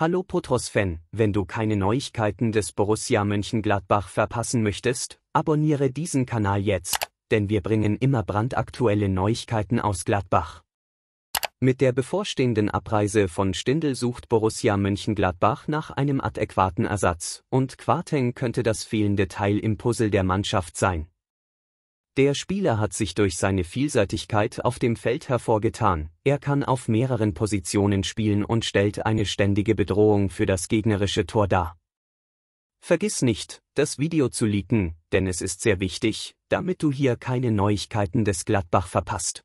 Hallo Potros-Fan, wenn du keine Neuigkeiten des Borussia Mönchengladbach verpassen möchtest, abonniere diesen Kanal jetzt, denn wir bringen immer brandaktuelle Neuigkeiten aus Gladbach. Mit der bevorstehenden Abreise von Stindl sucht Borussia Mönchengladbach nach einem adäquaten Ersatz, und Quarteng könnte das fehlende Teil im Puzzle der Mannschaft sein. Der Spieler hat sich durch seine Vielseitigkeit auf dem Feld hervorgetan, er kann auf mehreren Positionen spielen und stellt eine ständige Bedrohung für das gegnerische Tor dar. Vergiss nicht, das Video zu leaken, denn es ist sehr wichtig, damit du hier keine Neuigkeiten des Gladbach verpasst.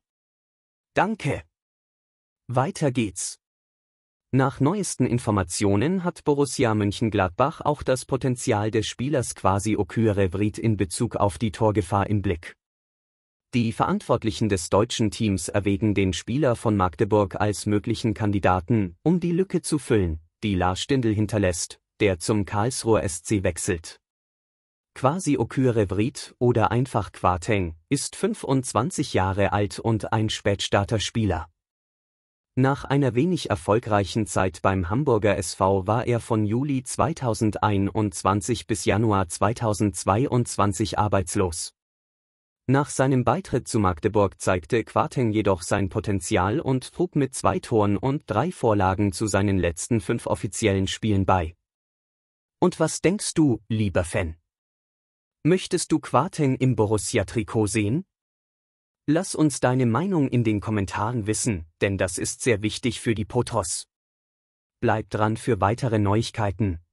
Danke. Weiter geht's. Nach neuesten Informationen hat Borussia Mönchengladbach auch das Potenzial des Spielers Quasi Okyre in Bezug auf die Torgefahr im Blick. Die Verantwortlichen des deutschen Teams erwägen den Spieler von Magdeburg als möglichen Kandidaten, um die Lücke zu füllen, die Lars Stindl hinterlässt, der zum Karlsruher SC wechselt. Quasi Okyre oder einfach Quateng ist 25 Jahre alt und ein Spätstarter-Spieler. Nach einer wenig erfolgreichen Zeit beim Hamburger SV war er von Juli 2021 bis Januar 2022 arbeitslos. Nach seinem Beitritt zu Magdeburg zeigte Quarteng jedoch sein Potenzial und trug mit zwei Toren und drei Vorlagen zu seinen letzten fünf offiziellen Spielen bei. Und was denkst du, lieber Fan? Möchtest du Quarteng im Borussia-Trikot sehen? Lass uns deine Meinung in den Kommentaren wissen, denn das ist sehr wichtig für die Potos. Bleib dran für weitere Neuigkeiten.